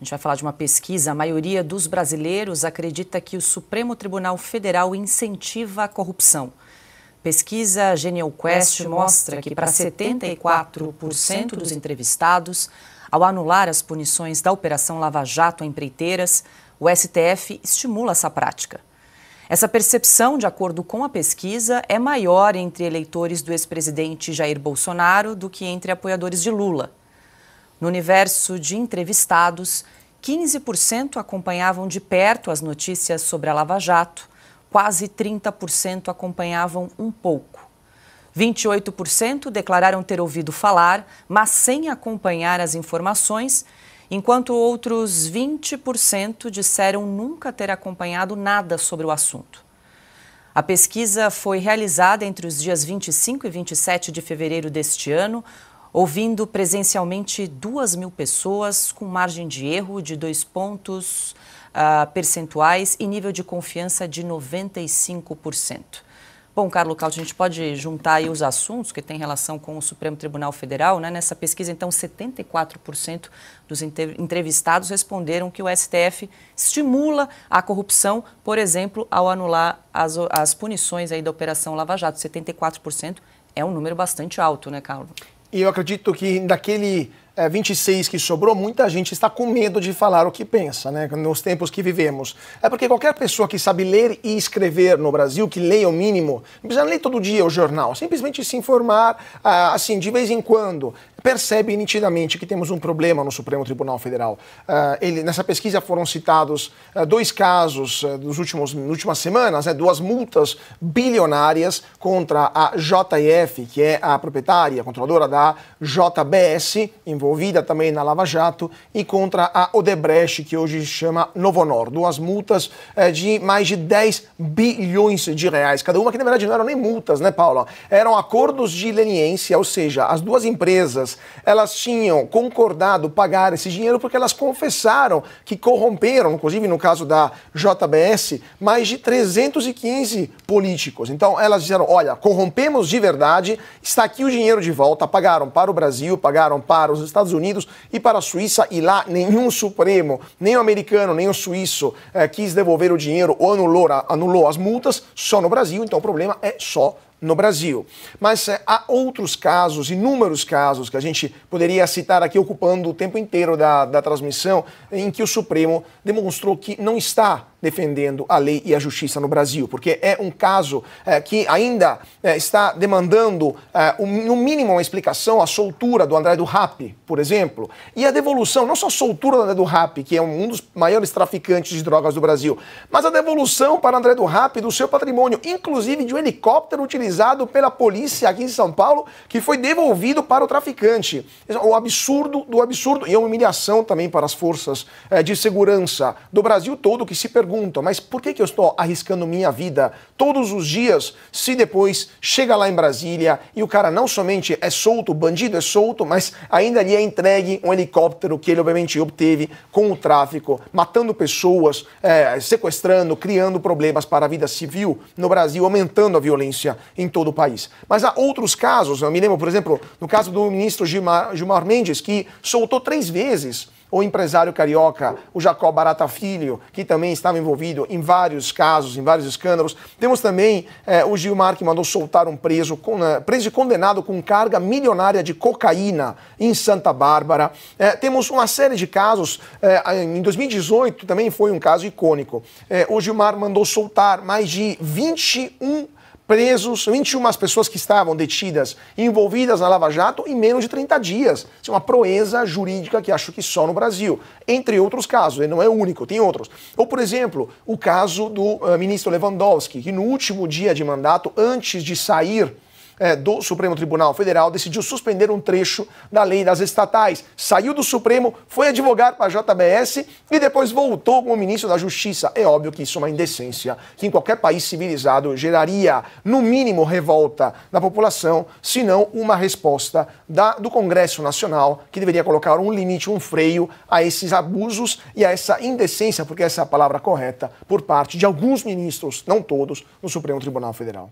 A gente vai falar de uma pesquisa. A maioria dos brasileiros acredita que o Supremo Tribunal Federal incentiva a corrupção. Pesquisa Genial Quest mostra que, para 74% dos entrevistados, ao anular as punições da Operação Lava Jato a empreiteiras, o STF estimula essa prática. Essa percepção, de acordo com a pesquisa, é maior entre eleitores do ex-presidente Jair Bolsonaro do que entre apoiadores de Lula. No universo de entrevistados, 15% acompanhavam de perto as notícias sobre a Lava Jato, quase 30% acompanhavam um pouco. 28% declararam ter ouvido falar, mas sem acompanhar as informações, enquanto outros 20% disseram nunca ter acompanhado nada sobre o assunto. A pesquisa foi realizada entre os dias 25 e 27 de fevereiro deste ano, ouvindo presencialmente 2 mil pessoas, com margem de erro de dois pontos uh, percentuais e nível de confiança de 95%. Bom, Carlos a gente pode juntar aí os assuntos que têm relação com o Supremo Tribunal Federal, né? Nessa pesquisa, então, 74% dos entrevistados responderam que o STF estimula a corrupção, por exemplo, ao anular as, as punições aí da Operação Lava Jato. 74% é um número bastante alto, né, Carlos? E eu acredito que daquele é, eh, 26 que sobrou, muita gente está com medo de falar o que pensa, né? Nos tempos que vivemos. É porque qualquer pessoa que sabe ler e escrever no Brasil, que leia o mínimo, não precisa ler todo dia o jornal, simplesmente se informar, ah, assim, de vez em quando percebe nitidamente que temos um problema no Supremo Tribunal Federal. Ah, ele, nessa pesquisa foram citados ah, dois casos ah, dos últimos últimas semanas, né, duas multas bilionárias contra a JF, que é a proprietária, a controladora da JBS, envolvida também na Lava Jato, e contra a Odebrecht, que hoje se chama Novonor. Duas multas eh, de mais de 10 bilhões de reais cada uma, que na verdade não eram nem multas, né, Paula? Eram acordos de leniência, ou seja, as duas empresas elas tinham concordado pagar esse dinheiro porque elas confessaram que corromperam, inclusive no caso da JBS, mais de 315 políticos. Então elas disseram: olha, corrompemos de verdade, está aqui o dinheiro de volta. Pagaram para o Brasil, pagaram para os Estados Unidos e para a Suíça, e lá nenhum Supremo, nem o americano, nem o suíço eh, quis devolver o dinheiro ou anulou, anulou as multas, só no Brasil. Então o problema é só no Brasil. Mas é, há outros casos, inúmeros casos, que a gente poderia citar aqui, ocupando o tempo inteiro da, da transmissão, em que o Supremo demonstrou que não está defendendo a lei e a justiça no Brasil, porque é um caso é, que ainda é, está demandando, é, um, no mínimo, uma explicação, a soltura do André do Rappi, por exemplo, e a devolução, não só a soltura do André do Rappi, que é um, um dos maiores traficantes de drogas do Brasil, mas a devolução para André do Rappi do seu patrimônio, inclusive de um helicóptero utilizado pela polícia aqui em São Paulo, que foi devolvido para o traficante. É o absurdo do absurdo e é uma humilhação também para as forças de segurança do Brasil todo que se perguntam perguntam, mas por que, que eu estou arriscando minha vida todos os dias se depois chega lá em Brasília e o cara não somente é solto, o bandido é solto, mas ainda ali é entregue um helicóptero que ele obviamente obteve com o tráfico, matando pessoas, é, sequestrando, criando problemas para a vida civil no Brasil, aumentando a violência em todo o país. Mas há outros casos, eu me lembro, por exemplo, no caso do ministro Gilmar, Gilmar Mendes, que soltou três vezes o empresário carioca, o Jacó Barata Filho, que também estava envolvido em vários casos, em vários escândalos. Temos também eh, o Gilmar, que mandou soltar um preso, com, eh, preso e condenado com carga milionária de cocaína em Santa Bárbara. Eh, temos uma série de casos. em 2018 também foi um caso icônico. o Gilmar mandou soltar mais de 21 presos 21 pessoas que estavam detidas envolvidas na Lava Jato em menos de 30 dias. Isso é uma proeza jurídica que acho que só no Brasil, entre outros casos, ele não é o único, tem outros. Ou, por exemplo, o caso do uh, ministro Lewandowski, que no último dia de mandato, antes de sair é, do Supremo Tribunal Federal decidiu suspender um trecho da lei das estatais. Saiu do Supremo, foi advogar para a JBS e depois voltou como ministro da Justiça. É óbvio que isso é uma indecência que em qualquer país civilizado geraria, no mínimo, revolta da população, se não uma resposta da, do Congresso Nacional, que deveria colocar um limite, um freio a esses abusos e a essa indecência, porque essa é a palavra correta, por parte de alguns ministros, não todos, no Supremo Tribunal Federal.